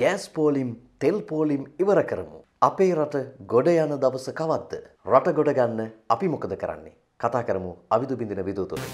Gas පෝලිම් තෙල් පෝලිම් ඉවර කරමු. අපේ රට ගොඩ යන දවස කවද්ද? රට ගොඩ ගන්න අපි මොකද කරන්නේ? කතා කරමු අවිදු බිඳින විදුතුන්.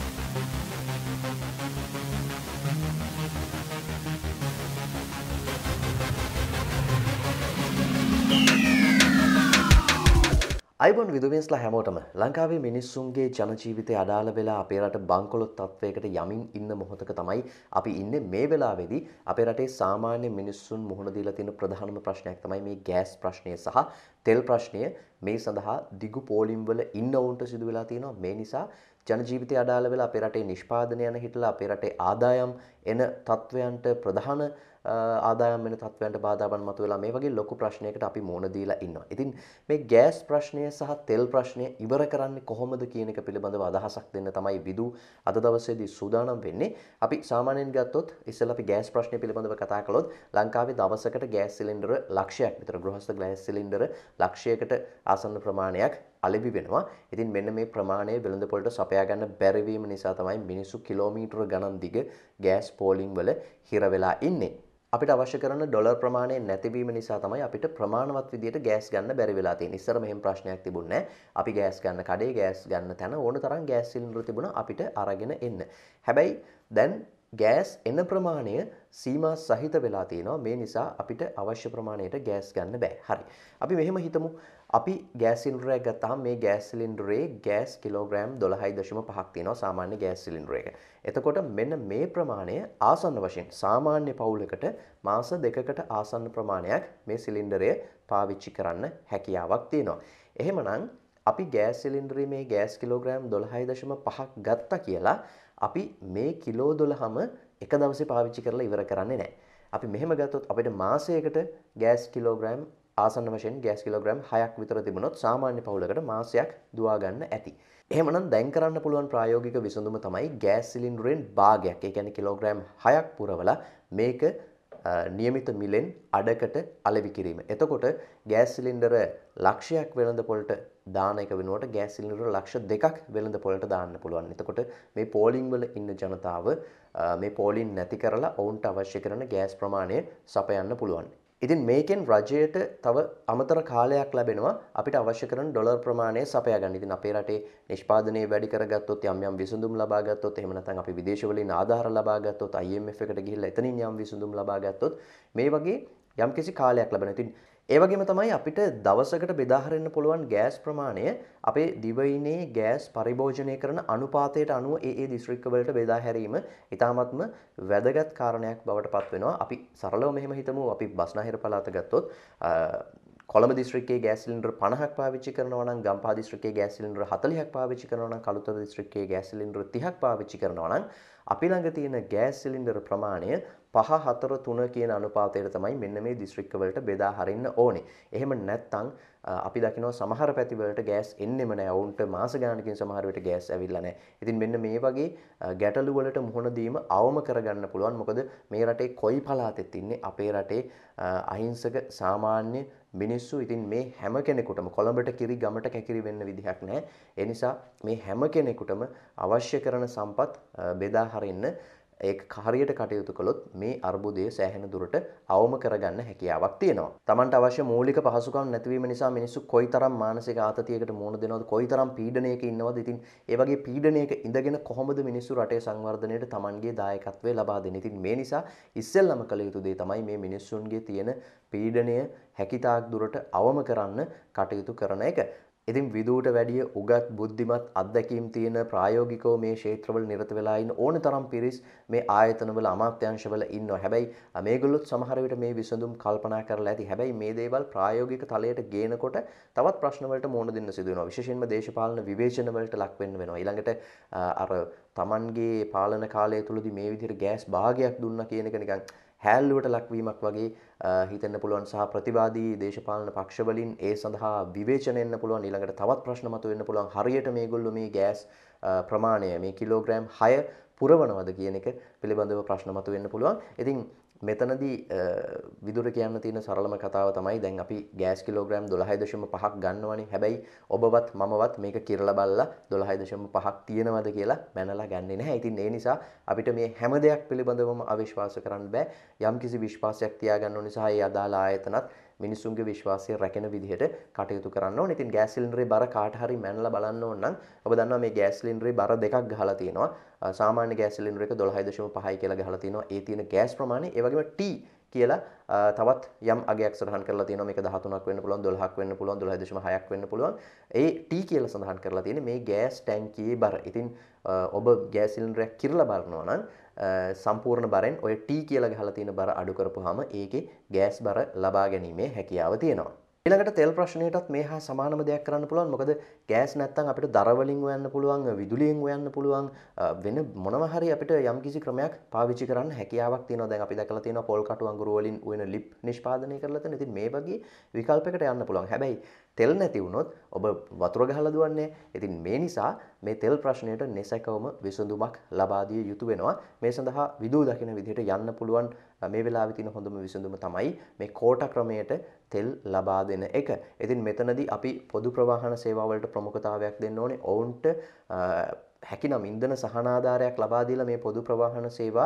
අයිබොන් විදුවෙන්ස්ලා හැමෝටම ලංකාවේ මිනිස්සුන්ගේ ජනජීවිතය අඩාල වෙලා අපේ රට බංකොලොත් තත්ත්වයකට යමින් ඉන්න මොහොතක තමයි අපි ඉන්න මේ වෙලාවේදී අපේ රටේ සාමාන්‍ය මිනිස්සුන් මුහුණ දීලා තියෙන ප්‍රධානම ප්‍රශ්නයක් තමයි මේ ගෑස් ප්‍රශ්නය සහ තෙල් ප්‍රශ්නය මේ සඳහා දිගු පෝලිම් වල ඉන්න උන්ට සිදු වෙලා තියෙනවා මේ නිසා ජනජීවිතය අඩාල වෙලා අපේ රටේ නිෂ්පාදනය යන හිටලා අපේ රටේ ආදායම් එන තත්ත්වයන්ට ප්‍රධාන ආදායම් වෙන තත්ත්වයන්ට බාධා බන් මතුවලා මේ වගේ ලොකු ප්‍රශ්නයකට අපි මුහුණ දීලා ඉන්නවා. ඉතින් මේ ගෑස් ප්‍රශ්නය සහ තෙල් ප්‍රශ්නය ඉවර කරන්නේ කොහොමද කියන එක පිළිබඳව අදහසක් දෙන්න තමයි විදු අද දවසේදී සූදානම් වෙන්නේ. අපි සාමාන්‍යයෙන් ගත්තොත් ඉස්සෙල්ලා අපි ගෑස් ප්‍රශ්නය පිළිබඳව කතා කළොත් ලංකාවේ දවසකට ගෑස් සිලින්ඩර ලක්ෂයක් විතර ගෘහස්ථ ගෑස් සිලින්ඩර ලක්ෂයකට ආසන්න ප්‍රමාණයක් අලෙවි වෙනවා. ඉතින් මෙන්න මේ ප්‍රමාණය වෙළඳපොළට සපයා ගන්න බැරි වීම නිසා තමයි මිනිස්සු කිලෝමීටර ගණන් දිග ගෑස් පෝලිං වල හිර වෙලා ඉන්නේ. අපිට අවශ්‍ය කරන ඩොලර් ප්‍රමාණය නැතිවීම නිසා තමයි අපිට ප්‍රමාණවත් විදියට ගෑස් ගන්න බැරි වෙලා තියෙන්නේ. ඉස්සර මෙහෙම ප්‍රශ්නයක් තිබුණේ අපි ගෑස් ගන්න කඩේ ගෑස් ගන්න තැන ඕන තරම් ගෑස් සිලින්ඩර් තිබුණා අපිට අරගෙන එන්න. හැබැයි දැන් ගෑස් එන ප්‍රමාණය සීමා සහිත වෙලා තියෙනවා. මේ නිසා අපිට අවශ්‍ය ප්‍රමාණයට ගෑස් ගන්න බෑ. හරි. අපි මෙහෙම හිතමු අපි ගෑස් සිලින්ඩරයක් ගත්තාම මේ ගෑස් සිලින්ඩරේ ගෑස් කිලෝග්‍රෑම් 12.5ක් තියෙනවා සාමාන්‍ය ගෑස් සිලින්ඩරයක. එතකොට මෙන්න මේ ප්‍රමාණය ආසන්න වශයෙන් සාමාන්‍ය පවුලකට මාස දෙකකට ආසන්න ප්‍රමාණයක් මේ සිලින්ඩරය පාවිච්චි කරන්න හැකියාවක් තියෙනවා. එහෙමනම් අපි ගෑස් සිලින්ඩරේ මේ ගෑස් කිලෝග්‍රෑම් 12.5ක් ගත්තා කියලා අපි මේ කිලෝ 12ම එක දවසේ පාවිච්චි කරලා ඉවර කරන්නේ නැහැ. අපි මෙහෙම ගත්තොත් අපිට මාසයකට ගෑස් කිලෝග්‍රෑම් ආසන්න වශයෙන් ගෑස් කිලෝග්‍රෑම් 6ක් විතර තිබුණොත් සාමාන්‍ය පවුලකට මාසයක් දුවා ගන්න ඇති. එහෙමනම් දැන් කරන්න පුළුවන් ප්‍රායෝගික විසඳුම තමයි ගෑස් සිලින්ඩරෙන් භාගයක්, ඒ කියන්නේ කිලෝග්‍රෑම් 6ක් පුරවලා මේක නියමිත මිලෙන් අඩකට අලෙවි කිරීම. එතකොට ගෑස් සිලින්ඩර ලක්ෂයක් වෙළඳ පොළට දාන එක වෙනුවට ගෑස් සිලින්ඩර ලක්ෂ දෙකක් වෙළඳ පොළට දාන්න පුළුවන්. එතකොට මේ පෝලිං වල ඉන්න ජනතාව මේ පෝලින් නැති කරලා ඔවුන්ට අවශ්‍ය කරන ගෑස් ප්‍රමාණය සපයන්න පුළුවන්. ඉතින් මේකෙන් රජයට තව අමතර කාලයක් ලැබෙනවා අපිට අවශ්‍ය කරන ඩොලර් ප්‍රමාණය සපයා ගන්න. ඉතින් අපේ රටේ නිෂ්පාදනය වැඩි කරගත්තොත් යම් යම් විසඳුම් ලබා ගත්තොත් එහෙම නැත්නම් අපි විදේශවලින් ආධාර ලබා ගත්තොත් IMF එකට ගිහිල්ලා එතනින් යම් විසඳුම් ලබා ගත්තොත් මේ වගේ යම්කිසි කාලයක් ලැබෙනවා. ඉතින් ඒවගේම තමයි අපිට දවසකට බෙදාහරන්න පුළුවන් ගෑස් ප්‍රමාණය අපේ දිවයිනේ ගෑස් පරිභෝජනය කරන අනුපාතයට අනුව ඒ දිස්ත්‍රික්කවලට බෙදා හැරීම ඉතාමත්ම වැදගත් කාරණයක් බවට පත්වෙනවා අපි සරලව මෙහෙම හිතමු අපි බස්නාහිර පලාත ගත්තොත් කොළඹ දිස්ත්‍රික්කයේ ගෑස් සිලින්ඩර් 50ක් පාවිච්චි කරනවා නම් ගම්පහ දිස්ත්‍රික්කයේ ගෑස් සිලින්ඩර් 40ක් පාවිච්චි කරනවා නම් කළුතර දිස්ත්‍රික්කයේ ගෑස් සිලින්ඩර් 30ක් පාවිච්චි කරනවා නම් අපි ළඟ තියෙන ගෑස් සිලින්ඩර් ප්‍රමාණය පහ හතර තුන කියන අනුපාතයට තමයි මෙන්න මේ දිස්ත්‍රික්කවලට බෙදා හරින්න ඕනේ. එහෙම නැත්නම් අපි දකිනවා සමහර පැතිවලට ගෑස් එන්නෙම නෑ. වුන්ට මාස ගාණකින් සමහර විට ගෑස් ඇවිල්ලා නෑ. ඉතින් මෙන්න මේ වගේ ගැටලු වලට මුහුණ දීම අවම කරගන්න පුළුවන්. මොකද මේ රටේ කොයි පළාතෙත් ඉන්නේ අපේ රටේ අහිංසක සාමාන්‍ය මිනිස්සු ඉතින් මේ හැම කෙනෙකුටම කොළඹට කිරි ගමට කැකිරි වෙන්න විදිහක් නැහැ. ඒ නිසා මේ හැම කෙනෙකුටම අවශ්‍ය කරන සම්පත් බෙදා හරින්න ඒක හරියට කටයුතු කළොත් මේ අර්බුදය සෑහෙන දුරට අවම කරගන්න හැකියාවක් තියෙනවා. Tamanට අවශ්‍ය මූලික පහසුකම් නැතිවීම නිසා මිනිස්සු කොයිතරම් මානසික ආතතියකට මුහුණ දෙනවද කොයිතරම් පීඩනයක ඉන්නවද ඉතින් ඒ වගේ පීඩනයක ඉඳගෙන කොහොමද මිනිස්සු රටේ සංවර්ධනයට Tamanගේ දායකත්වය ලබා දෙන්නේ? ඉතින් මේ නිසා ඉස්සෙල්ලම කළ යුතු දේ තමයි මේ මිනිස්සුන්ගේ තියෙන පීඩනය හැකිතාක් දුරට අවම කරන්න කටයුතු කරන එක. ඉතින් විදූට වැඩිය උගත් බුද්ධිමත් අත්දැකීම් තියෙන ප්‍රායෝගිකව මේ ක්ෂේත්‍රවල නිරත වෙලා ඉන්න ඕන තරම් පිරිස් මේ ආයතනවල අමාත්‍යංශවල ඉන්නවා. හැබැයි මේගොල්ලොත් සමහර විට මේ විසඳුම් කල්පනා කරලා ඇති. හැබැයි මේ දේවල් ප්‍රායෝගික තලයට ගේනකොට තවත් ප්‍රශ්න වලට මුහුණ දෙන්න සිදු වෙනවා. විශේෂයෙන්ම දේශපාලන විවේචන වලට ලක් වෙන්න වෙනවා. ඊළඟට අර Tamanගේ පාලන කාලය තුලදී මේ විදිහට ගෑස් භාගයක් දුන්නා කියන එක නිකන් හැල්ලුවට ලක්වීමක් වගේ හිතන්න පුළුවන් සහ ප්‍රතිවාදී දේශපාලන පක්ෂවලින් ඒ සඳහා විවේචනයන්න පුළුවන් ඊළඟට තවත් ප්‍රශ්න මතුවෙන්න පුළුවන් හරියට මේගොල්ලෝ මේ ගෑස් ප්‍රමාණය මේ කිලෝග්‍රෑම් 6 පුරවනවද කියන එක පිළිබඳව ප්‍රශ්න මතුවෙන්න පුළුවන්. ඉතින් මෙතනදී විදුර කියන්න තියෙන සරලම කතාව තමයි දැන් අපි ගෑස් කිලෝග්‍රම් 12.5ක් ගන්නවනේ. හැබැයි ඔබවත් මමවත් මේක කිරලා බලලා 12.5ක් තියෙනවද කියලා මැනලා ගන්නෙ නැහැ. ඉතින් ඒ නිසා අපිට මේ හැම දෙයක් පිළිබඳවම අවිශ්වාස කරන්න බෑ. යම්කිසි විශ්වාසයක් තියාගන්න ඕනේ සහ ඒ අදාළ ආයතනත් මිනිසුන්ගේ විශ්වාසය රැකෙන විදිහට කටයුතු කරන්න ඕනේ. ඉතින් ගෑස් සිලින්ඩරේ බර කාට හරි මැනලා බලන්න ඕන නම් ඔබ දන්නවා මේ ගෑස් සිලින්ඩරේ බර දෙකක් ගහලා තියෙනවා. සාමාන්‍ය ගෑස් සිලින්ඩර එක 12.5යි කියලා ගහලා තියෙනවා. ඒ තියෙන ගෑස් ප්‍රමාණය ඒ වගේම T කියලා තවත් යම් අගයක් සඳහන් කරලා තියෙනවා මේක 13ක් වෙන්න පුළුවන් 12ක් වෙන්න පුළුවන් 12.6ක් වෙන්න පුළුවන් ඒ T කියලා සඳහන් කරලා තියෙන්නේ මේ ගෑස් ටැංකියේ බර. ඉතින් ඔබ ගෑස් සිලින්ඩරයක් කිරලා බලනවා නම් සම්පූර්ණ බරෙන් ඔය T කියලා ගහලා තියෙන බර අඩු කරපුවාම ඒකේ ගෑස් බර ලබා ගැනීමේ හැකියාව තියෙනවා. ඊළඟට තෙල් ප්‍රශ්නයටත් මේ හා සමානම දෙයක් කරන්න පුළුවන් මොකද ගෑස් නැත්තම් අපිට දරවලින් හොයන්න පුළුවන් විදුලියෙන් හොයන්න පුළුවන් වෙන මොනවා හරි අපිට යම්කිසි ක්‍රමයක් පාවිච්චි කරන්න හැකියාවක් තියෙනවා දැන් අපි දැකලා තියෙනවා පොල් කටු අඟුරු වලින් උයන ලිප් නිෂ්පාදනය කරලා තියෙන ඉතින් මේ වගේ විකල්පයකට යන්න පුළුවන් හැබැයි තෙල් නැති වුණොත් ඔබ වතුර ගහලා දුවන්නේ. ඉතින් මේ නිසා මේ තෙල් ප්‍රශ්නයට නිසැකවම විසඳුමක් ලබා දිය යුතු වෙනවා. මේ සඳහා විදූ දකින විදිහට යන්න පුළුවන් මේ වෙලාවේ තියෙන හොඳම විසඳුම තමයි මේ කෝට ක්‍රමයට තෙල් ලබා දෙන එක. ඉතින් මෙතනදී අපි පොදු ප්‍රවාහන සේවාවලට ප්‍රමුඛතාවයක් දෙන්න ඕනේ. ඔවුන්ට හැකිනම් ඉන්දන සහනාධාරයක් ලබා දීලා මේ පොදු ප්‍රවාහන සේවා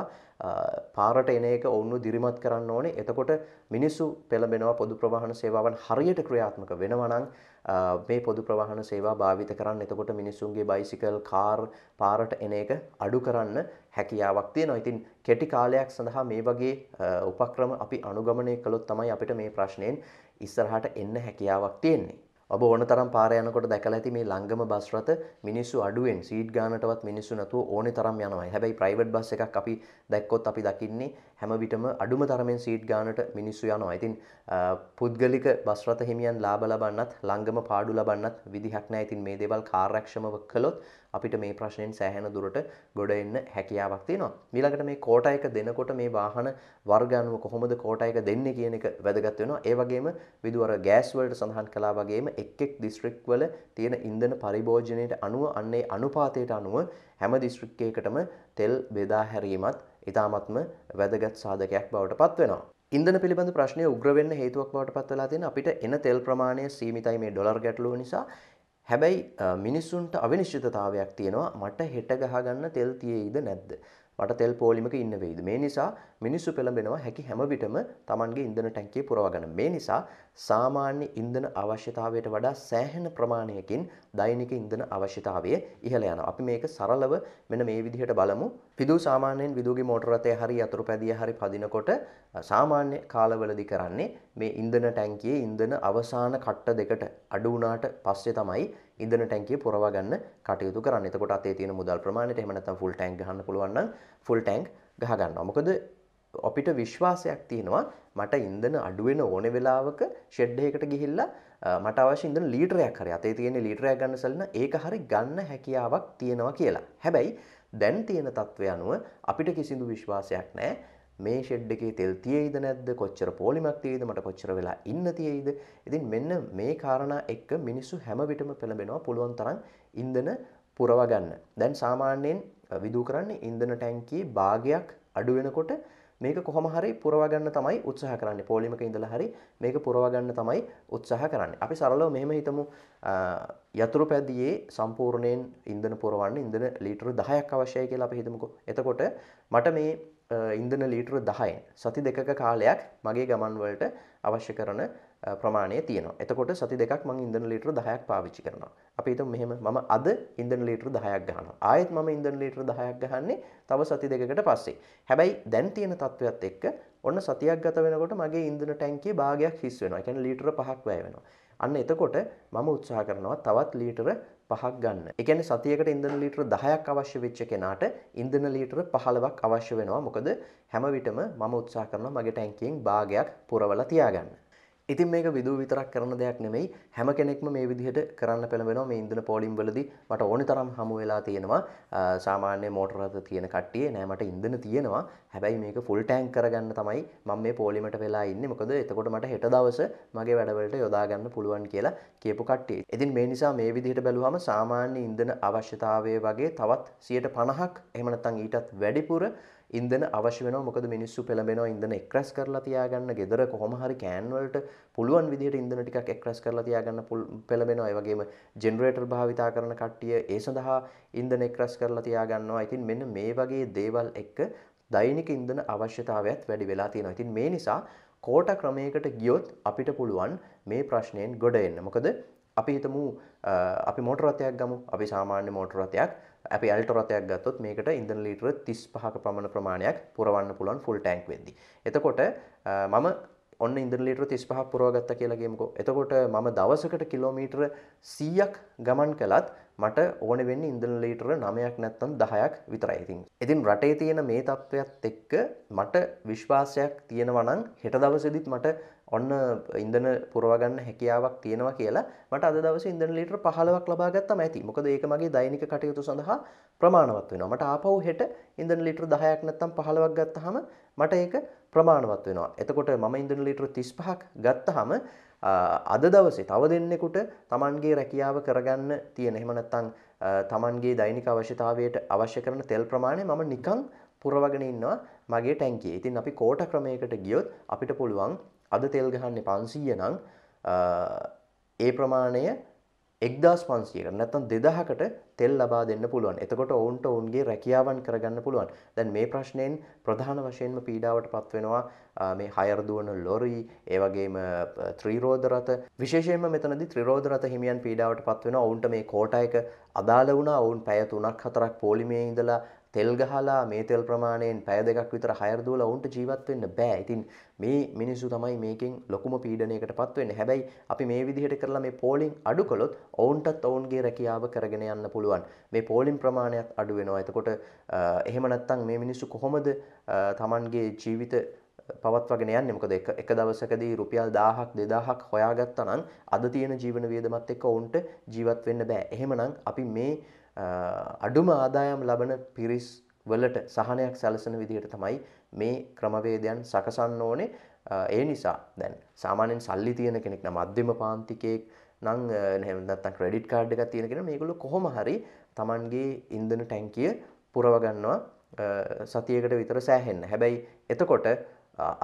පාරට එන එක ඔවුන්ව දිරිමත් කරන්න ඕනේ. එතකොට මිනිස්සු පෙළඹෙනවා පොදු ප්‍රවාහන සේවාවන් හරියට ක්‍රියාත්මක වෙනවා නම් මේ පොදු ප්‍රවාහන සේවා භාවිත කරන්න. එතකොට මිනිස්සුන්ගේ බයිසිකල්, කාර් පාරට එන එක අඩු කරන්න හැකියාවක් තියෙනවා. ඉතින් කෙටි කාලයක් සඳහා මේ වගේ උපක්‍රම අපි අනුගමනය කළොත් තමයි අපිට මේ ප්‍රශ්නෙන් ඉස්සරහට එන්න හැකියාවක් තියෙන්නේ. ඔබ ඕන තරම් පාර යනකොට දැකලා ඇති මේ ලංගම බස් රථ මිනිස්සු අඩුවෙන් සීට් ගානටවත් මිනිස්සු නැතුව ඕනේ තරම් යනවා. හැබැයි ප්‍රයිවට් බස් එකක් අපි දැක්කොත් අපි දකින්නේ හැම විටම අඩුම තරමෙන් සීට් ගානට මිනිස්සු යනවා ඉතින් පුද්ගලික බස්රත හිමියන් ලාබ ලබන්නත් ලංගම පාඩු ලබන්නත් විදිහක් නෑ ඉතින් මේ දේවල් කාර්යක්ෂමව කළොත් අපිට මේ ප්‍රශ්නයෙන් සෑහෙන දුරට ගොඩ එන්න හැකියාවක් තියෙනවා මීළඟට මේ කෝටා එක දෙනකොට මේ වාහන වර්ගානුව කොහොමද කෝටා එක දෙන්නේ කියන එක වැදගත් වෙනවා ඒ වගේම විදුවර ගෑස් වලට සඳහන් කළා වගේම එක් එක් දිස්ත්‍රික් වල තියෙන ඉන්ධන පරිභෝජනයට අනුව අන්නේ අනුපාතයට අනුව හැම දිස්ත්‍රික්කයකටම තෙල් බෙදා හැරීමත් ඉතාමත්ම වැදගත් සාධකයක් බවට පත්වෙනවා. ඉන්දන පිළිබඳ ප්‍රශ්නය උග්‍රවෙන්න හේතුවක් බවට පත්වලා තින අපිට එන තෙල් ප්‍රමාණය සීමිතයි මේ ඩොර් ගැටලුව නිසා හැබැයි මිනිස්සුන්ට අවිනිශ්චිතතාවයක් තියෙනවා මට හෙට ගහගන්න තෙල් තියෙයිද නැද්ද. මට තෙල් පෝලිමක ඉන්න වෙයිද මේ නිසා මිනිස්සු පෙළඹෙනවා හැකි හැම විටම Tamanගේ ඉන්ධන ටැංකිය පුරව ගන්න මේ නිසා සාමාන්‍ය ඉන්ධන අවශ්‍යතාවයට වඩා සෑහෙන ප්‍රමාණයකින් දෛනික ඉන්ධන අවශ්‍යතාවය ඉහළ යනවා අපි මේක සරලව මෙන්න මේ විදිහට බලමු පිදු සාමාන්‍යයෙන් විදුගේ මෝටර රථය හරි යතුරුපැදිය හරි පදිනකොට සාමාන්‍ය කාලවලදී කරන්නේ මේ ඉන්ධන ටැංකියේ ඉන්ධන අවසාන කට්ට දෙකට අඩු වුණාට පස්සේ තමයි ඉදන ටැන්කිය පුරවා ගන්න කටයුතු කරන්න. එතකොට අතේ තියෙන මුදල් ප්‍රමාණයට එහෙම නැත්නම් ෆුල් ටැංක් ගහන්න පුළුවන් නම් ෆුල් ටැංක් ගහ ගන්නවා. මොකද අපිට විශ්වාසයක් තියෙනවා මට ඉන්ධන අඩුවෙන ඕන වෙලාවක ෂෙඩ් එකකට ගිහිල්ලා මට අවශ්‍ය ඉන්ධන ලීටරයක් හරි අතේ තියෙන ලීටරයක් ගන්න සැලන ඒක හරි ගන්න හැකියාවක් තියෙනවා කියලා. හැබැයි දැන් තියෙන තත්ත්වය අනුව අපිට කිසිදු විශ්වාසයක් නැහැ. මේ ෂෙඩ් එකේ තෙල් තියෙයිද නැද්ද කොච්චර පොලිමක් තියෙයිද මට කොච්චර වෙලා ඉන්න තියෙයිද ඉතින් මෙන්න මේ කාරණා එක්ක මිනිස්සු හැම විටම පෙළඹෙනවා පුළුවන් තරම් ඉන්ධන පුරවා ගන්න. දැන් සාමාන්‍යයෙන් විදූ කරන්නේ ඉන්ධන ටැංකියේ භාගයක් අඩු වෙනකොට මේක කොහොම හරි පුරවගන්න තමයි උත්සාහ කරන්නේ පොලිමක ඉඳලා හරි මේක පුරවගන්න තමයි උත්සාහ කරන්නේ. අපි සරලව මෙහෙම හිතමු යතුරු පැදියේ සම්පූර්ණයෙන් ඉන්ධන පුරවන්න ඉන්ධන ලීටර 10ක් අවශ්‍යයි කියලා අපි හිතමුකෝ. එතකොට මට මේ ඉන්දන ලීටරු දහයින් සති දෙක කාලයක් මගේ ගමන්වලට අවශ්‍ය කරන ප්‍රමාණය තියන එතකොට සති දෙකක් මං ඉදන ලීටරු දහයක් පාවිච්චි කරනවා අපි තු මෙහෙම මම අද ඉදන ලීටරු දහයක් ගහන ආයත් ම ඉදන ලීටරු දහයක් ගහන්නේ තව සති දෙකට පස්සේ හැබැයි දැන් තියෙන තත්ත්වත් එක්ක ඔන්න සතියක් ගත වෙනකොට මගේ ඉදන ටැන්කේ භාගයක් හිස් වෙන එකැන ලීටර පහක් වැය වෙනවා අන්න එතකොට මම උත්සාහ කරනවා තවත් ලීටර පහක් ගන්න. ඒ කියන්නේ සතියකට ඉන්ධන ලීටර 10ක් අවශ්‍ය වෙච්ච කෙනාට ඉන්ධන ලීටර 15ක් අවශ්‍ය වෙනවා. මොකද හැම විටම මම උත්සාහ කරනවා මගේ ටැංකියෙන් භාගයක් පුරවලා තියාගන්න. ඉතින් මේක විදුව විතරක් කරන දෙයක් නෙමෙයි හැම කෙනෙක්ම මේ විදිහට කරන්න පෙළඹෙනවා මේ ඉන්ධන පෝලිම් වලදී මට ඕනි තරම් හමු වෙලා තියෙනවා සාමාන්‍ය මෝටර රථ තියෙන කට්ටිය නෑ මට ඉන්ධන තියෙනවා හැබැයි මේක ෆුල් ටැංක් කරගන්න තමයි මම මේ පෝලිමට වෙලා ඉන්නේ මොකද එතකොට මට හෙට දවස මගේ වැඩවලට යොදා ගන්න පුළුවන් කියලා කියපු කට්ටිය. ඉතින් මේ නිසා මේ විදිහට බැලුවම සාමාන්‍ය ඉන්ධන අවශ්‍යතාවය වගේ තවත් 50ක් එහෙම නැත්නම් ඊටත් වැඩිපුර ඉන්දන අවශ්‍ය වෙනවා මොකද මිනිස්සු පෙළඹෙනවා ඉන්දන එක්රැස් කරලා තියාගන්න ගෙදර කොහොම හරි කෑන් වලට පුළුවන් විදිහට ඉන්දන ටිකක් එක්රැස් කරලා තියාගන්න පෙළඹෙනවා ඒ වගේම ජෙනරේටර් භාවිතා කරන කට්ටිය ඒ සඳහා ඉන්දන එක්රැස් කරලා තියාගන්නවා. ඉතින් මෙන්න මේ වගේ දේවල් එක්ක දෛනික ඉන්දන අවශ්‍යතාවයත් වැඩි වෙලා තියෙනවා. ඉතින් මේ නිසා කෝට ක්‍රමයකට ගියොත් අපිට පුළුවන් මේ ප්‍රශ්නයෙන් ගොඩ එන්න. මොකද අපි හිතමු අපි මෝටරරථයක් ගමු. අපි සාමාන්‍ය මෝටරරථයක් අපි ඇල්ටොරතයක් ගත්තොත් මේකට ඉඳන ලීටර තිස් පහක පමණ ප්‍රමාණයක් පුරවන්න පුළුවන් ෆුල් ටැන්ක් වෙද්දි. එතකොට මම ඔන්න ඉන්දර ලීටර තිස් පහ පුරවගත්ත කියලාගේමකෝ එතකොට මම දවසකට කිලෝමීටර සීයක් ගමන් කළත් මට ඕන වෙන්න ඉන්දන ලීටර නමයක් නැත්තම් දහයක් විතරයිඉතින්. ඉතින් රටේ තියෙන මේ තත්ත්වයක් එක්ක මට විශ්වාසයක් තියෙනවනං හෙට දවසදිත් මට ඔන්න ඉන්දන පුරවගන්න හැකියාවක් තියෙනවා කියලා මට අද දවස ඉදන ලිටර පහලවක් ලබාගත්ත ඇති මොකද ඒක මගේ දෛනික කටයුතු සඳහා ප්‍රමාණවත් වෙන මට ආපව් හෙට ඉදන ලිටර දහයක් නැත්තම් පහලවක් ගත්ත හම මට ඒක ප්‍රමාණවත් වෙනවා එතකොට මම ඉදන ලිටර තිස් පහක් ගත්ත හම අද දවසේ තව දෙන්නෙකුට තමන්ගේ රැකියාව කරගන්න තියෙන එහෙමනත්තං තමන්ගේ දෛනික අවශ්‍යතාවයට අවශ්‍ය කරන තෙල් ප්‍රමාණය මම නිකං පුරවගෙන ඉන්නවා මගේ ටැන්කේ ඉතින් අපි කෝට ක්‍රමයකට ගියොත් අපිට පුළුවන් අද තෙල් ගහන්නේ පන්සීය නං ඒ ප්‍රමාණය එක්දස් පන්සියකට නැතන් දෙදහකට තෙල් ලබා දෙන්න පුළුවන් එතකොට ඔවුන්ට ඔවුන්ගේ රැකියාවන් කරගන්න පුළුවන් දැන් මේ ප්‍රශ්නයෙන් ප්‍රධාන වශයෙන්ම පීඩාවට පත්වෙනවා මේ හයරදුවන ලොරී ඒවගේම ත්‍රීරෝධරත විශේෂයෙන්ම මෙතනදි ත්‍රිරෝධරත හිමියන් පීඩාවට පත්වෙන ඔවුන්ට මේ කෝටයක අදාල වුණ ඔවුන් පැයතුනක් හතරක් පෝලිමේ ඉඳලා තෙල් ගහලා මේ තෙල් ප්‍රමාණයෙන් පැය දෙකක් විතර හයර් දුවලා උන්ට ජීවත් වෙන්න බෑ. ඉතින් මේ මිනිස්සු තමයි මේකෙන් ලොකුම පීඩනයකට පත් වෙන්නේ. හැබැයි අපි මේ විදිහට කරලා මේ පෝලිං අඩු කළොත් ඔවුන්ටත් ඔවුන්ගේ රැකියාව කරගෙන යන්න පුළුවන්. මේ පෝලිං ප්‍රමාණයත් අඩු වෙනවා. එතකොට එහෙම නැත්නම් මේ මිනිස්සු කොහොමද Tamanගේ ජීවිත පවත්වගෙන යන්නේ මොකද එක දවසකදී රුපියල් 1000ක් 2000ක් හොයාගත්තා නම් අද තියෙන ජීවන වියදමත් එක්ක ඔවුන්ට ජීවත් වෙන්න බෑ. එහෙමනම් අපි මේ අඩුම ආදායම් ලබන පිරිස් වලට සහනයක් සැලසන විදිහට තමයි මේ ක්‍රමවේදයන් සකසන්න ඕනේ ඒ නිසා දැන් සාමානෙන් සල්ලි තියෙන කෙනෙක් නම් අධ්‍යම පාන්තිකයෙක් නං නැත්තන් ක්‍රඩිට් කාඩ් එකක් තියෙනගෙන මේකුළු කොහොම හරි තමන්ගේ ඉන්දන ටැංකිය පුරවගන්නවා සතියකට විතර සෑහෙන්න හැබැයි එතකොට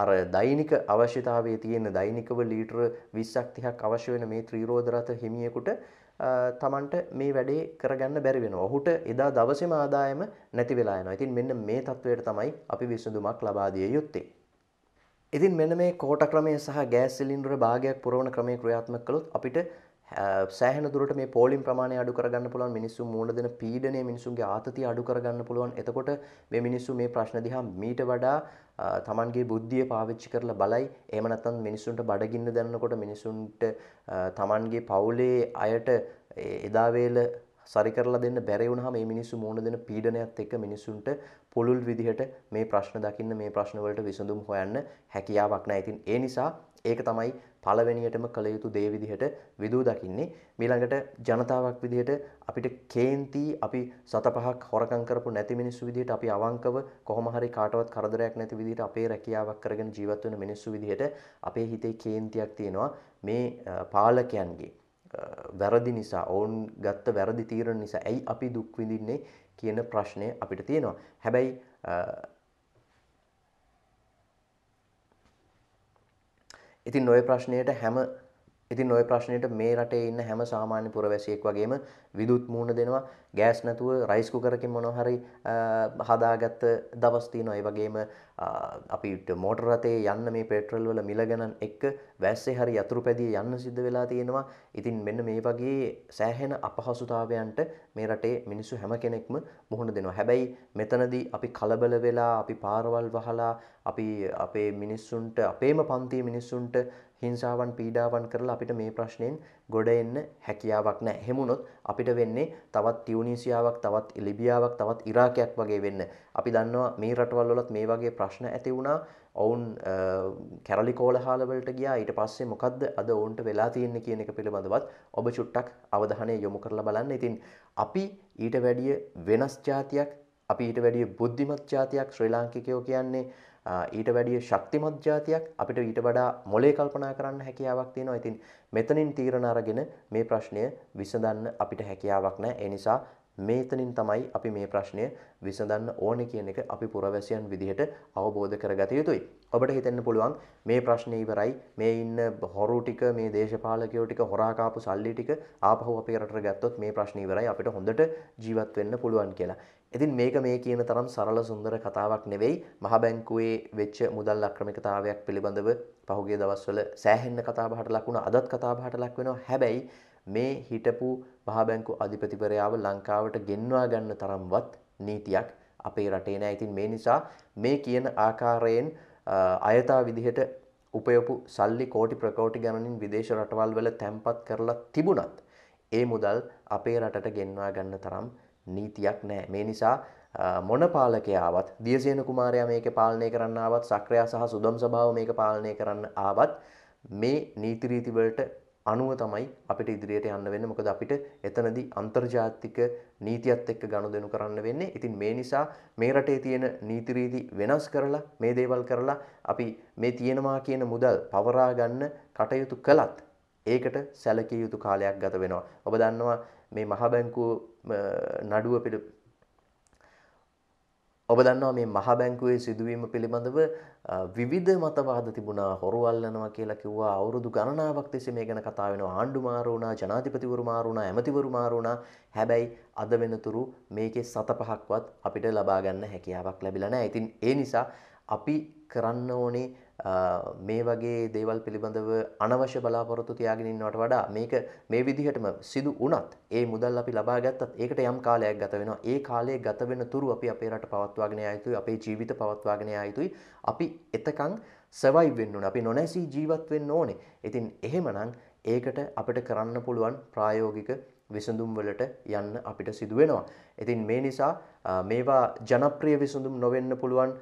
අර දෛනික අවශ්‍යතාවේ තියෙන දෛනිකව ලීටර විස්සක් තිහක් අවශ්‍ය වෙන මේ ත්‍රීරෝධරත හිමියෙකුට තමන්ට මේ වැඩේ කරගන්න බැරි වෙනවා. ඔහුට එදා දවසේම ආදායම නැති වෙලා යනවා. ඉතින් මෙන්න මේ තත්වයට තමයි අපි විසඳුමක් ලබා දිය යුත්තේ. ඉතින් මෙන්න මේ කෝට ක්‍රමය සහ ගෑස් සිලින්ඩර භාගයක් පුරවන ක්‍රමය ක්‍රියාත්මක කළොත් අපිට සෑහන දුරට මේ පෝලිම් ප්‍රමාණය අඩු කරගන්න පුළුවන් මිනිස්සු මූණ දෙන පීඩනය මිනිසුන්ගේ ආතතිය අඩු කරගන්න පුළුවන්. එතකොට මේ මිනිස්සු මේ ප්‍රශ්න දිහා මීට වඩා තමන්ගේ බුද්ධිය පාවිච්චි කරලා බලයි එහෙම නැත්නම් මිනිසුන්ට බඩගින්න දැනනකොට මිනිසුන්ට තමන්ගේ පවුලේ අයට එදා වේල සරි කරලා දෙන්න බැරි වුණාම මේ මිනිස්සු මෝන දෙන පීඩනයත් එක්ක මිනිසුන්ට පුළුල් විදිහට මේ ප්‍රශ්න දකින්න මේ ප්‍රශ්නවලට විසඳුම් හොයන්න හැකියාවක් නැහැ. ඉතින් ඒ නිසා ඒක තමයි පළවෙනියටම කළ යුතු දේ විදිහට විදූ දකින්නේ. ඊළඟට ජනතාවක් විදිහට අපිට කේන්ති අපි සත පහක් හොරකම් කරපු නැති මිනිස්සු විදිහට අපි අවංකව කොහොම හරි කාටවත් කරදරයක් නැති විදිහට අපේ රැකියාවක් කරගෙන ජීවත් වෙන මිනිස්සු විදිහට අපේ හිතේ කේන්තියක් තියෙනවා මේ පාලකයන්ගේ වැරදි නිසා ඔවුන් ගත්ත වැරදි තීරණ නිසා ඇයි අපි දුක් විඳින්නේ කියන ප්‍රශ්නය අපිට තියෙනවා. හැබැයි ඉතින් ඔය ප්‍රශ්නයට හැම ඉතින් ඔය ප්‍රශ්නයට මේ රටේ ඉන්න හැම සාමාන්‍ය පුරවැසියෙක් වගේම විදුත් මූණ දෙනවා ගෑස් නැතුව රයිස් කුකරකින් මොනවා හරි හදාගත්ත දවස් තියෙනවා ඒ වගේම අපිට මෝටර් රථේ යන්න මේ පෙට්‍රල් වල මිල ගණන් එක්ක වැස්සේ හරි යතුරු පැදිය යන්න සිද්ධ වෙලා තියෙනවා ඉතින් මෙන්න මේ වගේ සෑහෙන අපහසුතාවයන්ට මේ රටේ මිනිස්සු හැම කෙනෙක්ම මුහුණ දෙනවා හැබැයි මෙතනදී අපි කලබල වෙලා අපි පාරවල් වහලා අපි අපේ මිනිස්සුන්ට අපේම පන්ති මිනිස්සුන්ට හිංසාවන් පීඩාවන් කරලා අපිට මේ ප්‍රශ්නයෙන් ගොඩ එන්න හැකියාවක් නැහැ. එහෙමුණොත් අපිට වෙන්නේ තවත් ටියුනීසියාවක්, තවත් ලිබියාවක්, තවත් ඉරාකයක් වගේ වෙන්න. අපි දන්නවා මේ රටවල් වලත් මේ වගේ ප්‍රශ්න ඇති වුණා. ඔවුන් කැරලි කෝලහල වලට ගියා. ඊට පස්සේ මොකද්ද අද ඔවුන්ට වෙලා තියෙන්නේ කියන එක පිළිබඳවත් ඔබ චුට්ටක් අවධානය යොමු කරලා බලන්න. ඉතින් අපි ඊට වැඩිය වෙනස් જાතියක්, අපි ඊට වැඩිය බුද්ධිමත් જાතියක් ශ්‍රී ලාංකිකයෝ කියන්නේ ඊට වැඩිය ශක්තිමත් ජාතියක් අපිට ඊට වඩා මොලේ කල්පනා කරන්න හැකියාවක් තියෙනවා. ඉතින් මෙතනින් තීරණ අරගෙන මේ ප්‍රශ්නය විසඳන්න අපිට හැකියාවක් නැහැ. ඒ නිසා මේතනින් තමයි අපි මේ ප්‍රශ්නය විසඳන්න ඕනේ කියන එක අපි පුරවැසියන් විදිහට අවබෝධ කරගත යුතුයි. ඔබට හිතෙන්න පුළුවන් මේ ප්‍රශ්නේ ඉවරයි මේ ඉන්න හොරු ටික මේ දේශපාලකයෝ ටික හොරා කාපු සල්ලි ටික ආපහු අපේ රටට ගත්තොත් මේ ප්‍රශ්නේ ඉවරයි අපිට හොඳට ජීවත් වෙන්න පුළුවන් කියලා. ඉතින් මේක මේ කියන තරම් සරල සුන්දර කතාවක් නෙවෙයි මහ බැංකුවේ වෙච්ච මුදල් අක්‍රමිකතාවයක් පිළිබඳව පහුගිය දවස්වල සෑහෙන්න කතාබහට ලක් වුණා අදත් කතාබහට ලක් වෙනවා හැබැයි මේ හිටපු මහබැංකු අධිපතිවරයාව ලංකාවට ගෙන්වා ගන්න තරම්වත් නීතියක් අපේ රටේ නෑ. ඉතින් මේ නිසා මේ කියන ආකාරයෙන් අයථා විදිහට උපයපු සල්ලි කෝටි ප්‍රකෝටි ගණනින් විදේශ රටවල් වල තැන්පත් කරලා තිබුණත් ඒ මුදල් අපේ රටට ගෙන්වා ගන්න තරම් නීතියක් නෑ. මේ නිසා මොන පාලකයාවත් දියසේන කුමාරයා මේක පාලනය කරන්න ආවත් සක්‍රයා සහ සුදම් සභාව මේක පාලනය කරන්න ආවත් මේ නීති රීති වලට අනුව තමයි අපිට ඉදිරියට යන්න වෙන්න මොකද අපිට එතනදී අන්තර්ජාතික නීතියත් එක්ක ගනුදෙනු කරන්න වෙන්නේ. ඉතින් මේ නිසා මේ රටේ තියෙන නීතිරීති වෙනස් කරලා මේ දේවල් කරලා අපි මේ තියෙනවා කියන මුදල් පවරා ගන්න කටයුතු කළත් ඒකට සැලකිය යුතු කාලයක් ගත වෙනවා. ඔබ දන්නවා මේ මහා බැංකුව නඩුව ඔබ දන්නවා මේ මහ බැංකුවේ සිදුවීම පිළිබඳව විවිධ මතවාද තිබුණා හොරු අල්ලනවා කියලා කිව්වා අවුරුදු ගණනාවක් තිස්සේ මේ ගැන කතා වෙනවා ආණ්ඩු මාරු වුණා ජනාධිපතිවරු මාරු වුණා ඇමතිවරු මාරු වුණා හැබැයි අද වෙනතුරු මේකේ සත පහක්වත් අපිට ලබා ගන්න හැකියාවක් ලැබිලා නැහැ. ඉතින් ඒ නිසා අපි කරන්න ඕනේ මේ වගේ දේවල් පිළිබඳව අනවශ්‍ය බලාපොරොත්තු තියාගෙන ඉන්නවට වඩා මේක මේ විදිහටම සිදු වුණත් ඒ මුදල් අපි ලබා ගත්තත් ඒකට යම් කාලයක් ගත වෙනවා. ඒ කාලය ගත වෙන තුරු අපි අපේ රට පවත්වාගෙන යා යුතුයි, අපේ ජීවිත පවත්වාගෙන යා යුතුයි. අපි එතකන් සර්වයිව් වෙන්න ඕනේ. අපි නොනැසී ජීවත් වෙන්න ඕනේ. ඉතින් එහෙමනම් ඒකට අපිට කරන්න පුළුවන් ප්‍රායෝගික විසඳුම් වලට යන්න අපිට සිදු වෙනවා. ඉතින් මේ නිසා මේවා ජනප්‍රිය විසඳුම් නොවෙන්න පුළුවන්,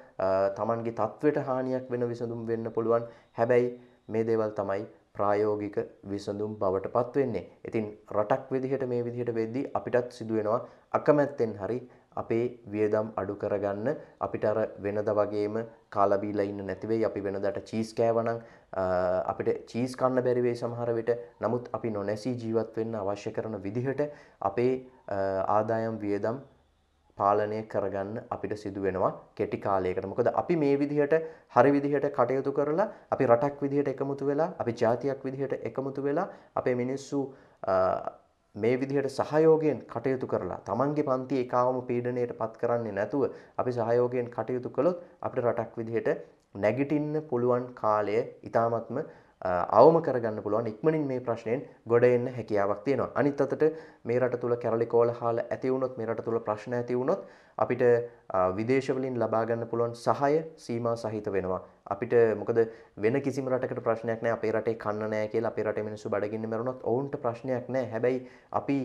Tamanගේ තත්වයට හානියක් වෙන විසඳුම් වෙන්න පුළුවන්. හැබැයි මේ දේවල් තමයි ප්‍රායෝගික විසඳුම් බවට පත් වෙන්නේ. ඉතින් රටක් විදිහට මේ විදිහට වෙද්දී අපිටත් සිදු වෙනවා අකමැත්තෙන් හරි අපේ වියදම් අඩු කරගන්න අපිට අර වෙනද වගේම කාලා බීලා ඉන්න නැති වෙයි අපි වෙනදාට චීස් කෑවනම් අපිට චීස් කන්න බැරි වෙයි සමහර විට නමුත් අපි නොනැසී ජීවත් වෙන්න අවශ්‍ය කරන විදිහට අපේ ආදායම් වියදම් පාලනය කරගන්න අපිට සිදු වෙනවා කෙටි කාලයකට. මොකද අපි මේ විදිහට හරි විදිහට කටයුතු කරලා අපි රටක් විදිහට එකමුතු වෙලා අපි ජාතියක් විදිහට එකමුතු වෙලා අපේ මිනිස්සු මේ විදිහට සහයෝගයෙන් කටයුතු කරලා තමන්ගේ පන්ති එකාවම පීඩනයට පත් කරන්නේ නැතුව අපි සහයෝගයෙන් කටයුතු කළොත් අපිට රටක් විදිහට නැගිටින්න පුළුවන් කාලය ඉතාමත්ම අවම කරගන්න පුළුවන් ඉක්මනින් මේ ප්‍රශ්නයෙන් ගොඩ එන්න හැකියාවක් තියෙනවා. අනිත් අතට මේ රට තුල කැරලිකෝල හාල ඇති වුණොත් මේ රට තුල ප්‍රශ්න ඇති වුණොත් අපිට විදේශවලින් ලබා ගන්න පුළුවන් සහාය සීමා සහිත වෙනවා. අපිට මොකද වෙන කිසිම රටකට ප්‍රශ්නයක් නැහැ අපේ රටේ කන්න නැහැ කියලා අපේ රටේ මිනිස්සු බඩගින්න මැරුණොත් ඔවුන්ට ප්‍රශ්නයක් නැහැ. හැබැයි අපි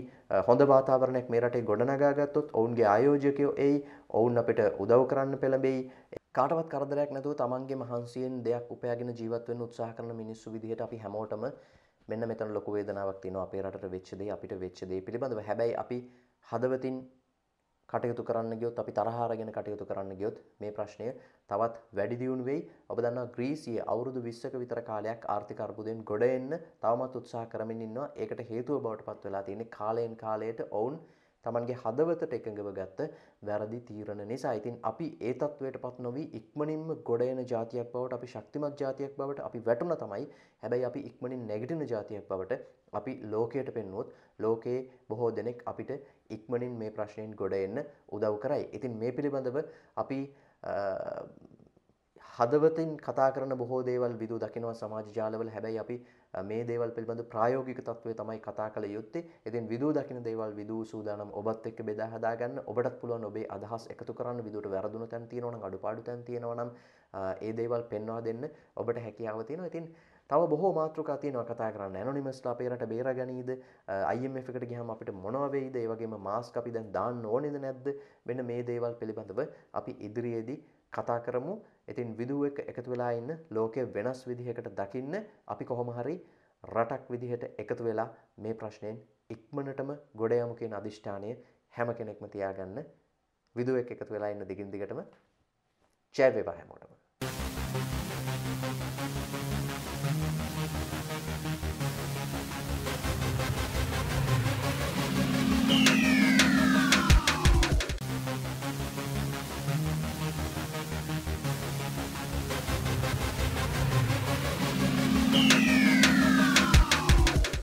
හොඳ වාතාවරණයක් මේ රටේ ගොඩනගා ගත්තොත් ඔවුන්ගේ ආයෝජකයෝ එයි, ඔවුන් අපිට උදව් කරන්න පෙළඹෙයි. කාටවත් කරදරයක් නැතුව තමන්ගේ මහන්සියෙන් දෙයක් උපයාගෙන ජීවත් වෙන්න උත්සාහ කරන මිනිස්සු විදිහට අපි හැමෝටම මෙන්න මෙතන ලොකු වේදනාවක් තියෙනවා අපේ රටට වෙච්ච දේ අපිට වෙච්ච දේ පිළිබඳව. හැබැයි අපි හදවතින් කටයුතු කරන්න ගියොත් අපි තරහ අරගෙන කටයුතු කරන්න ගියොත් මේ ප්‍රශ්නය තවත් වැඩි දියුණු වෙයි. ඔබ දන්නවා ග්‍රීසිය අවුරුදු 20ක විතර කාලයක් ආර්ථික අර්බුදයෙන් ගොඩ එන්න තවමත් උත්සාහ කරමින් ඉන්නවා. ඒකට හේතුව බවට පත් වෙලා තියෙන්නේ කාලයෙන් කාලයට ඔවුන් තමන්ගේ හදවතට එකඟව ගත්ත වැරදි තීරණ නිසා ඉතින් අපි ඒ තත්ත්වයට පත් නොවී ඉක්මනින්ම ගොඩයන ජාතියක් බවට අපි ශක්තිමත් ජාතියක් බවට අපි වැටුණ තමයි හැබැයි අපි ඉක්මනින් නැගිටින ජාතියක් බවට අපි ලෝකයට පෙන්වුවොත් ලෝකයේ බොහෝ දෙනෙක් අපිට ඉක්මනින් මේ ප්‍රශ්නයෙන් ගොඩ එන්න උදව් කරයි. ඉතින් මේ පිළිබඳව අපි හදවතින් කතා කරන බොහෝ දේවල් විදු දකිනවා සමාජ ජාලවල හැබැයි අපි මේ දේවල් පිළිබඳ ප්‍රායෝගික තත්ත්වය තමයි කතා කළ යුත්තේ. ඉතින් විදූ දකින්න දේවල් විදූ සූදානම් ඔබත් එක්ක බෙදා හදා ගන්න. ඔබටත් පුළුවන් ඔබේ අදහස් එකතු කරන්න විදුවට වැරදුණු තැන් තියෙනවා නම් අඩුපාඩු තැන් තියෙනවා නම් ඒ දේවල් පෙන්වා දෙන්න ඔබට හැකියාව තියෙනවා. ඉතින් තව බොහෝ මාතෘකා තියෙනවා කතා කරන්න. ඇනොනිමස්ලා අපේ රට බේරගනීද? IMF එකට ගියහම අපිට මොනව වෙයිද? ඒ වගේම මාස්ක් අපි දැන් දාන්න ඕනේද නැද්ද? මෙන්න මේ දේවල් පිළිබඳව අපි ඉදිරියේදී කතා කරමු. ඉතින් විදුව එක්ක එකතු වෙලා ඉන්න ලෝකය වෙනස් විදිහකට දකින්න අපි කොහොම හරි රටක් විදිහට එකතු වෙලා මේ ප්‍රශ්නයෙන් ඉක්මනටම ගොඩ යමු කියන අදිෂ්ඨානය හැම කෙනෙක්ම තියාගන්න විදුව එක්ක එකතු වෙලා ඉන්න දිගින් දිගටම ජය වේවා හැමෝටම